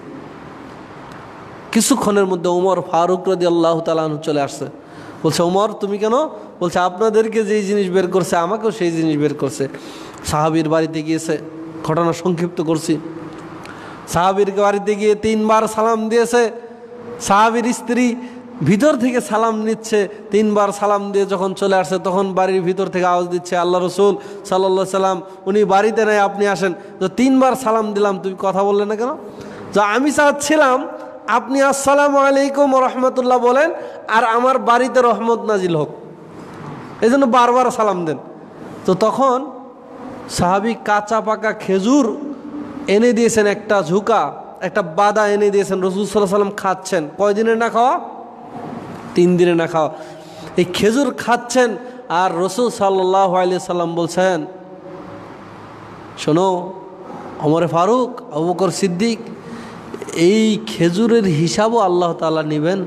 কিছুক্ষণের মধ্যে উমর ফারুক রদি আল্লাহ তালু চলে আসছে বলছে উমর তুমি কেন বলছে আপনাদেরকে যেই জিনিস বের করছে আমাকেও সেই জিনিস বের করছে সাহাবির বাড়িতে গিয়েছে ঘটনা সংক্ষিপ্ত করছি সাহাবির বাড়িতে গিয়ে তিনবার সালাম দিয়েছে সাহাবির স্ত্রী ভিতর থেকে সালাম নিচ্ছে তিনবার সালাম দিয়ে যখন চলে আসছে তখন বাড়ির ভিতর থেকে আওয়াজ দিচ্ছে আল্লাহ রসুল সাল্লা সাল্লাম উনি বাড়িতে নাই আপনি আসেন তো তিনবার সালাম দিলাম তুমি কথা বললে না কেন যা আমি চাচ্ছিলাম আপনি আসসালাম আলাইকুম রহমতুল্লাহ বলেন আর আমার বাড়িতে রহমত নাজিল হোক এই জন্য বারবার সালাম দেন তো তখন সাহাবি কাঁচা পাকা খেজুর এনে দিয়েছেন একটা ঝুঁকা একটা বাদা এনে দিয়েছেন রসুল সাল্লাহ সাল্লাম খাচ্ছেন কয়দিনে না খাওয়া তিন দিনে না খাওয়া এই খেজুর খাচ্ছেন আর রসুল সাল্লাহ আলি সাল্লাম বলছেন শোনো অমরে ফারুক অবকর সিদ্দিক এই খেজুরের হিসাবও আল্লাহ তালা নেবেন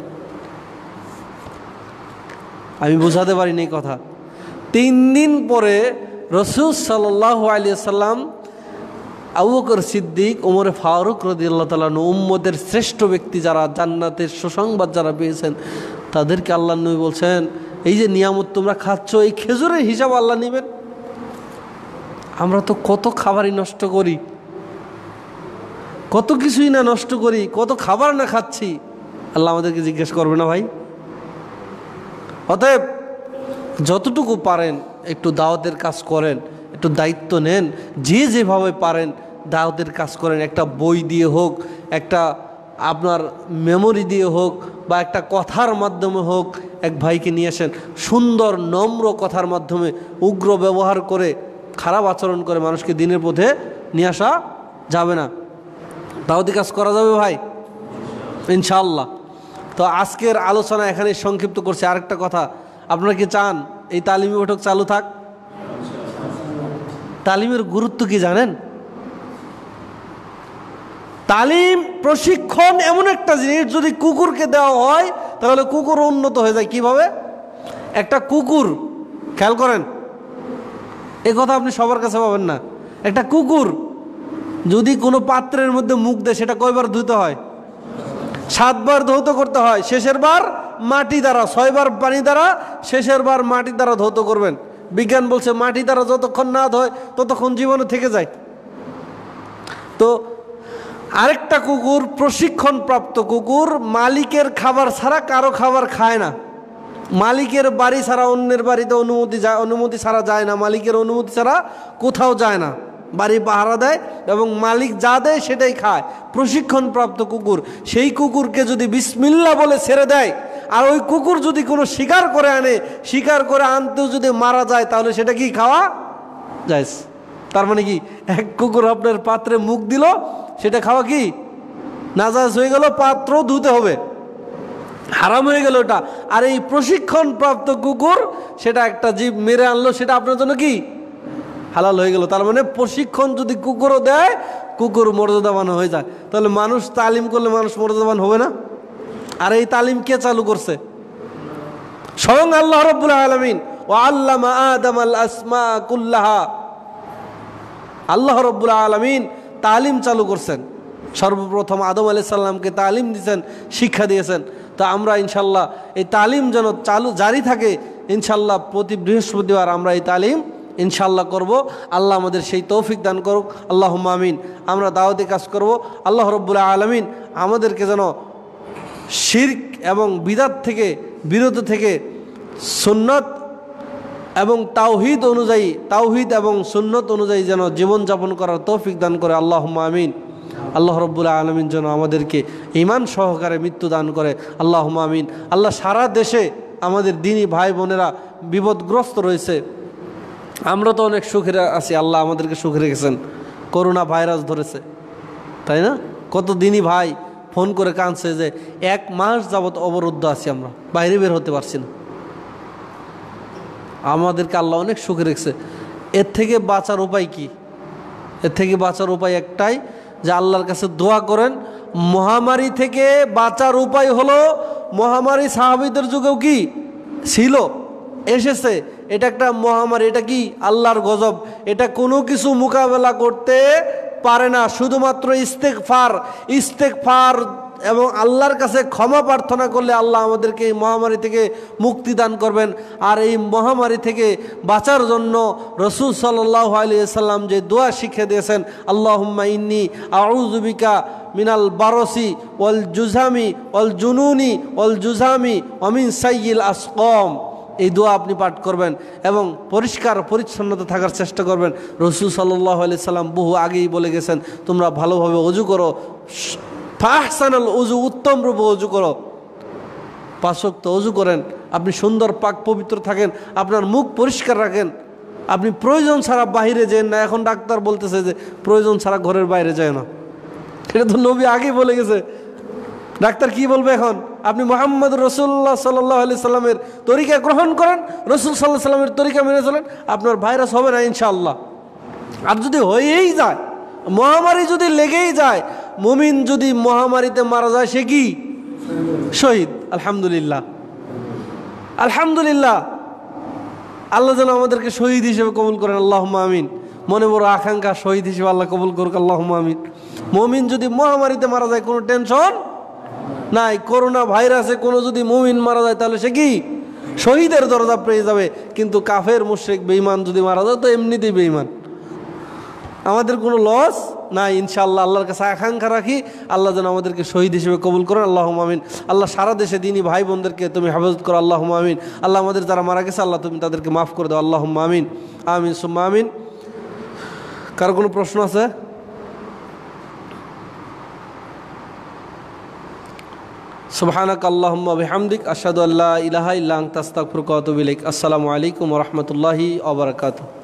আমি বোঝাতে পারিনি কথা তিন দিন পরে রসুল সাল্লাহ আলিয়া সাল্লাম আবুকর সিদ্দিক ওমরে ফারুক রদিল্লা তালন উম্মদের শ্রেষ্ঠ ব্যক্তি যারা জান্নাতের সুসংবাদ যারা পেয়েছেন তাদেরকে আল্লাহ নবী বলছেন এই যে নিয়ামত তোমরা খাচ্ছ এই খেজুরের হিসাব আল্লাহ নেবেন আমরা তো কত খাবারই নষ্ট করি কত কিছুই না নষ্ট করি কত খাবার না খাচ্ছি আল্লাহ আমাদেরকে জিজ্ঞেস করবে না ভাই অতএব যতটুকু পারেন একটু দাওয়াতের কাজ করেন একটু দায়িত্ব নেন যে যেভাবে পারেন দাওয়াতের কাজ করেন একটা বই দিয়ে হোক একটা আপনার মেমোরি দিয়ে হোক বা একটা কথার মাধ্যমে হোক এক ভাইকে নিয়ে আসেন সুন্দর নম্র কথার মাধ্যমে উগ্র ব্যবহার করে খারাপ আচরণ করে মানুষকে দিনের পথে নিয়ে আসা যাবে না দাওয়াতি কাজ করা যাবে ভাই ইনশাল্লাহ তো আজকের আলোচনা এখানে সংক্ষিপ্ত করছে আরেকটা কথা আপনারা কি চান এই তালিমি বৈঠক চালু থাক তালিমের গুরুত্ব কি জানেন তালিম প্রশিক্ষণ এমন একটা জিনিস যদি কুকুরকে দেওয়া হয় তাহলে কুকুর উন্নত হয়ে যায় কিভাবে একটা কুকুর খেয়াল করেন এ কথা আপনি সবার কাছে পাবেন না একটা কুকুর যদি কোনো পাত্রের মধ্যে মুখ দেয় সেটা কয়বার ধুতে হয় সাতবার ধৌত করতে হয় শেষের বার মাটি দ্বারা ছয়বার পানি দ্বারা শেষের বার মাটি দ্বারা ধৌত করবেন বিজ্ঞান বলছে মাটি দ্বারা যতক্ষণ না ধয় ততক্ষণ জীবনে থেকে যায় তো আরেকটা কুকুর প্রশিক্ষণপ্রাপ্ত কুকুর মালিকের খাবার ছাড়া কারো খাবার খায় না মালিকের বাড়ি ছাড়া অন্যের বাড়িতে অনুমতি যায় অনুমতি ছাড়া যায় না মালিকের অনুমতি ছাড়া কোথাও যায় না বাড়ি পাহারা দেয় এবং মালিক যা দেয় সেটাই খায় প্রশিক্ষণপ্রাপ্ত কুকুর সেই কুকুরকে যদি বিসমিল্লা বলে ছেড়ে দেয় আর ওই কুকুর যদি কোনো শিকার করে আনে শিকার করে আনতেও যদি মারা যায় তাহলে সেটা কি খাওয়া যাইস তার মানে কি এক কুকুর আপনার পাত্রে মুখ দিল সেটা খাওয়া কি নাজাজ হয়ে গেল পাত্র ধুতে হবে হারাম হয়ে গেল ওটা আর এই প্রশিক্ষণপ্রাপ্ত কুকুর সেটা একটা জীব মেরে আনলো সেটা আপনার জন্য কি হালাল হয়ে গেল তার মানে প্রশিক্ষণ যদি কুকুরও দেয় কুকুর মর্যাদাবান হয়ে যায় তাহলে মানুষ তালিম করলে মানুষ মর্যাদাবান হবে না আর এই তালিম কে চালু করছে স্বয়ং আল্লাহ রব্বুল আলমিন ও আল্লামা আদম আল আসমা কুল্লাহা আল্লাহ রব্বুল আলমিন তালিম চালু করছেন সর্বপ্রথম আদম আলি সাল্লামকে তালিম দিয়েছেন শিক্ষা দিয়েছেন তা আমরা ইনশাল্লাহ এই তালিম যেন চালু জারি থাকে ইনশাল্লাহ প্রতি বৃহস্পতিবার আমরা এই তালিম ইনশাল্লাহ করব আল্লাহ আমাদের সেই তৌফিক দান করুক আল্লাহ আমিন আমরা দাওয়াতে কাজ করব আল্লাহ রব্বুল্লাহ আলমিন আমাদেরকে যেন শির্ক এবং বিদাত থেকে বিরত থেকে সুন্নত এবং তাওহিদ অনুযায়ী তাওহিদ এবং সুন্নত অনুযায়ী যেন জীবনযাপন করার তৌফিক দান করে আল্লাহ আমিন আল্লাহ রব্বুল্লাহ আলমিন যেন আমাদেরকে ইমান সহকারে মৃত্যু দান করে আল্লাহ আমিন আল্লাহ সারা দেশে আমাদের দিনী ভাই বোনেরা বিপদগ্রস্ত রয়েছে আমরা তো অনেক সুখে আছি আল্লাহ আমাদেরকে সুখে রেখেছেন করোনা ভাইরাস ধরেছে তাই না কত দিনই ভাই ফোন করে কাঁদছে যে এক মাস যাবৎ অবরুদ্ধ আছি আমরা বাইরে বের হতে পারছি না আমাদেরকে আল্লাহ অনেক সুখে রেখেছে এর থেকে বাঁচার উপায় কি এর থেকে বাঁচার উপায় একটাই যে আল্লাহর কাছে দোয়া করেন মহামারী থেকে বাঁচার উপায় হলো মহামারী সাহাবিদের যুগেও কি ছিল এসেছে এটা একটা মহামারী এটা কি আল্লাহর গজব এটা কোনো কিছু মোকাবেলা করতে পারে না শুধুমাত্র ফার ইস্তেক ফার এবং আল্লাহর কাছে ক্ষমা প্রার্থনা করলে আল্লাহ আমাদেরকে এই মহামারী থেকে মুক্তি দান করবেন আর এই মহামারী থেকে বাঁচার জন্য রসুল সাল্লাহ আলিয়াল্লাম যে দোয়া শিখে দিয়েছেন আল্লাহম্মা ইন্নি আউজুবিকা মিনাল বারসি অল জুঝামি অল জুনুনি অল জুজামি অমিন সাইল আসকম এই দোয়া আপনি পাঠ করবেন এবং পরিষ্কার পরিচ্ছন্নতা থাকার চেষ্টা করবেন রসুল সাল্লাহ আলি সাল্লাম বহু আগেই বলে গেছেন তোমরা ভালোভাবে অজু করো ফাহসানাল উজু উত্তম রূপে অজু করো পাশক্ত অজু করেন আপনি সুন্দর পাক পবিত্র থাকেন আপনার মুখ পরিষ্কার রাখেন আপনি প্রয়োজন ছাড়া বাহিরে যেন না এখন ডাক্তার বলতেছে যে প্রয়োজন ছাড়া ঘরের বাইরে যায় না এটা তো নবী আগেই বলে গেছে ডাক্তার কি বলবে এখন আপনি মোহাম্মদ রসুল্লাহ সাল্লাহ আলি সাল্লামের তরিকা গ্রহণ করেন রসুল সাল্লাহ সাল্লামের তরিকা মেনে চলেন আপনার ভাইরাস হবে না ইনশাআল্লাহ আর যদি হয়েই যায় মহামারী যদি লেগেই যায় মুমিন যদি মহামারীতে মারা যায় সে কি শহীদ আলহামদুলিল্লাহ আলহামদুলিল্লাহ আল্লাহ যেন আমাদেরকে শহীদ হিসেবে কবুল করেন আল্লাহ আমিন মনে বড় আকাঙ্ক্ষা শহীদ হিসেবে আল্লাহ কবুল করুক আল্লাহ আমিন মমিন যদি মহামারীতে মারা যায় কোনো টেনশন নাই করোনা ভাইরাসে কোনো যদি মুমিন মারা যায় তাহলে সে কি শহীদের দরজা পেয়ে যাবে কিন্তু কাফের মুশ্রিক বেইমান যদি মারা যায় তো এমনিতেই বেইমান আমাদের কোনো লস না ইনশাআল্লাহ আল্লাহর কাছে আকাঙ্ক্ষা রাখি আল্লাহ যেন আমাদেরকে শহীদ হিসেবে কবুল করেন আল্লাহ মামিন আল্লাহ সারা দেশে দিনই ভাই বোনদেরকে তুমি হেফাজত করো আল্লাহ মামিন আল্লাহ আমাদের যারা মারা গেছে আল্লাহ তুমি তাদেরকে মাফ করে দাও আল্লাহ মামিন আমিন সুম্মা আমিন কারো কোনো প্রশ্ন আছে সুবহানাক আল্লাহম্মা বিহামদিক আশহাদু আল্লা ইলাহা ইল্লা আনতা আস্তাগফিরুকা ওয়া আতুবু আসসালামু আলাইকুম ওয়া রাহমাতুল্লাহি